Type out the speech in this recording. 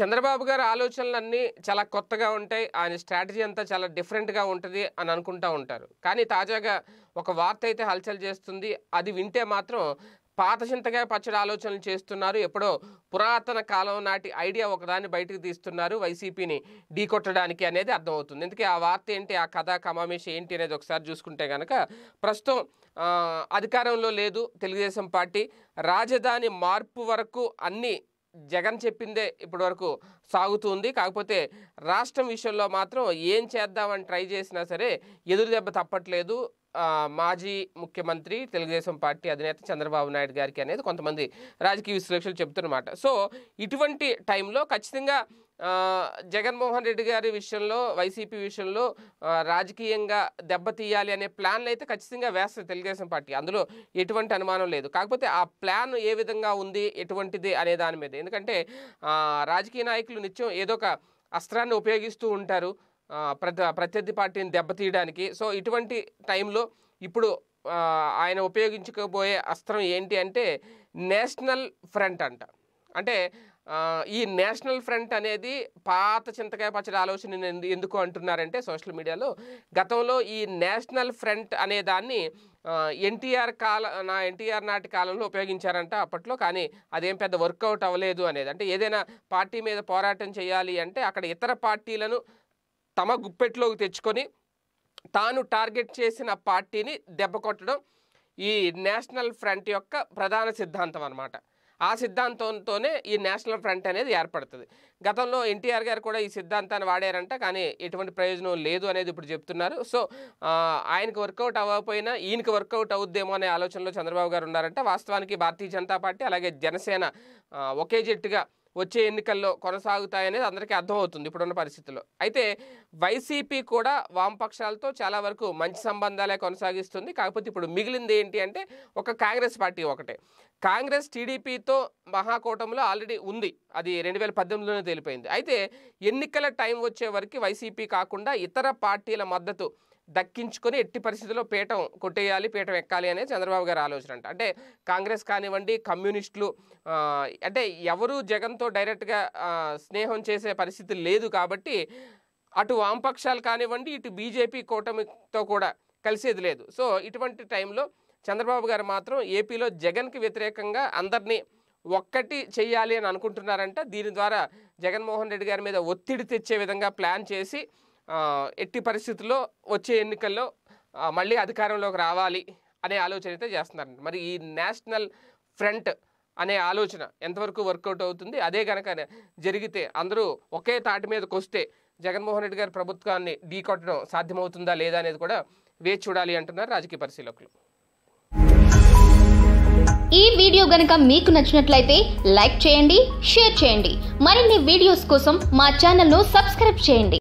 చంద్రబాబు గారి ఆలోచనలన్నీ చాలా కొత్తగా ఉంటాయి ఆయన స్ట్రాటజీ అంతా చాలా డిఫరెంట్గా ఉంటుంది అని అనుకుంటూ ఉంటారు కానీ తాజాగా ఒక వార్త అయితే హల్చల్ చేస్తుంది అది వింటే మాత్రం పాత చింతకాయ పచ్చడి ఆలోచనలు చేస్తున్నారు ఎప్పుడో పురాతన కాలం నాటి ఐడియా ఒకదాన్ని బయటకు తీస్తున్నారు వైసీపీని ఢీకొట్టడానికి అనేది అర్థమవుతుంది ఎందుకే ఆ వార్త ఏంటి ఆ కథ కమామేష ఏంటి అనేది ఒకసారి చూసుకుంటే కనుక ప్రస్తుతం అధికారంలో లేదు తెలుగుదేశం పార్టీ రాజధాని మార్పు వరకు అన్ని జగన్ చెప్పిందే ఇప్పటి వరకు సాగుతుంది కాకపోతే రాష్ట్రం విషయంలో మాత్రం ఏం చేద్దామని ట్రై చేసినా సరే ఎదురు దెబ్బ తప్పట్లేదు మాజీ ముఖ్యమంత్రి తెలుగుదేశం పార్టీ అధినేత చంద్రబాబు నాయుడు గారికి అనేది కొంతమంది రాజకీయ విశ్లేషకులు చెబుతున్నమాట సో ఇటువంటి టైంలో ఖచ్చితంగా జగన్మోహన్ రెడ్డి గారి విషయంలో వైసీపీ విషయంలో రాజకీయంగా దెబ్బతీయాలి అనే ప్లాన్లు అయితే ఖచ్చితంగా వేస్తుంది తెలుగుదేశం పార్టీ అందులో ఎటువంటి అనుమానం లేదు కాకపోతే ఆ ప్లాన్ ఏ విధంగా ఉంది ఎటువంటిది అనే దాని మీద ఎందుకంటే రాజకీయ నాయకులు నిత్యం ఏదో ఒక అస్త్రాన్ని ఉపయోగిస్తూ ఉంటారు ప్రత్యర్థి పార్టీని దెబ్బతీయడానికి సో ఇటువంటి టైంలో ఇప్పుడు ఆయన ఉపయోగించకపోయే అస్త్రం ఏంటి అంటే నేషనల్ ఫ్రంట్ అంట అంటే ఈ నేషనల్ ఫ్రంట్ అనేది పాత చింతకాయ పచ్చడి ఆలోచన ఎందుకు అంటున్నారంటే సోషల్ మీడియాలో గతంలో ఈ నేషనల్ ఫ్రంట్ అనే దాన్ని ఎన్టీఆర్ కాల నా ఎన్టీఆర్ నాటి కాలంలో ఉపయోగించారంట అప్పట్లో కానీ అదేం పెద్ద వర్కౌట్ అవ్వలేదు అనేది అంటే ఏదైనా పార్టీ మీద పోరాటం చేయాలి అంటే అక్కడ ఇతర పార్టీలను తమ గుప్పెట్లోకి తెచ్చుకొని తాను టార్గెట్ చేసిన పార్టీని దెబ్బకొట్టడం ఈ నేషనల్ ఫ్రంట్ యొక్క ప్రధాన సిద్ధాంతం అనమాట ఆ సిద్ధాంతంతోనే ఈ నేషనల్ ఫ్రంట్ అనేది ఏర్పడుతుంది గతంలో ఎన్టీఆర్ గారు కూడా ఈ సిద్ధాంతాన్ని వాడారంట కానీ ఎటువంటి ప్రయోజనం లేదు అనేది ఇప్పుడు చెప్తున్నారు సో ఆయనకు వర్కౌట్ అవ్వకపోయినా ఈయనకు వర్కౌట్ అవుద్దేమో అనే ఆలోచనలో చంద్రబాబు గారు ఉన్నారంట వాస్తవానికి భారతీయ జనతా పార్టీ అలాగే జనసేన ఒకే జట్టుగా వచ్చే ఎన్నికల్లో కొనసాగుతాయనేది అందరికీ అర్థమవుతుంది ఇప్పుడున్న పరిస్థితుల్లో అయితే వైసీపీ కూడా వామపక్షాలతో చాలా వరకు మంచి సంబంధాలే కొనసాగిస్తుంది కాకపోతే ఇప్పుడు మిగిలింది ఏంటి అంటే ఒక కాంగ్రెస్ పార్టీ ఒకటే కాంగ్రెస్ టీడీపీతో మహాకూటమిలో ఆల్రెడీ ఉంది అది రెండు వేల పద్దెనిమిదిలోనే తెలిపోయింది అయితే ఎన్నికల టైం వచ్చే వరకు వైసీపీ కాకుండా ఇతర పార్టీల మద్దతు దక్కించుకొని ఎట్టి పరిస్థితుల్లో పీఠం కొట్టేయాలి పీఠం ఎక్కాలి అనేది చంద్రబాబు గారు ఆలోచన అంట అంటే కాంగ్రెస్ కానివ్వండి కమ్యూనిస్టులు అంటే ఎవరు జగన్తో డైరెక్ట్గా స్నేహం చేసే పరిస్థితి లేదు కాబట్టి అటు వామపక్షాలు కానివ్వండి ఇటు బీజేపీ కూటమితో కూడా కలిసేది లేదు సో ఇటువంటి టైంలో చంద్రబాబు గారు మాత్రం ఏపీలో జగన్కి వ్యతిరేకంగా అందరినీ ఒక్కటి చేయాలి అని అనుకుంటున్నారంట దీని ద్వారా జగన్మోహన్ రెడ్డి గారి మీద ఒత్తిడి తెచ్చే విధంగా ప్లాన్ చేసి ఎట్టి పరిస్థితుల్లో వచ్చే ఎన్నికల్లో మళ్ళీ అధికారంలోకి రావాలి అనే ఆలోచన అయితే చేస్తున్నారండి మరి ఈ నేషనల్ ఫ్రంట్ అనే ఆలోచన ఎంతవరకు వర్కౌట్ అవుతుంది అదే కనుక జరిగితే అందరూ ఒకే తాటి మీదకి వస్తే జగన్మోహన్ రెడ్డి గారి ప్రభుత్వాన్ని ఢీకొట్టడం సాధ్యమవుతుందా లేదా అనేది కూడా వేచి చూడాలి అంటున్నారు రాజకీయ పరిశీలకులు ఈ వీడియో గనక మీకు నచ్చినట్లయితే లైక్ చేయండి షేర్ చేయండి మరిన్ని వీడియోస్ కోసం మా ఛానల్ను సబ్స్క్రైబ్ చేయండి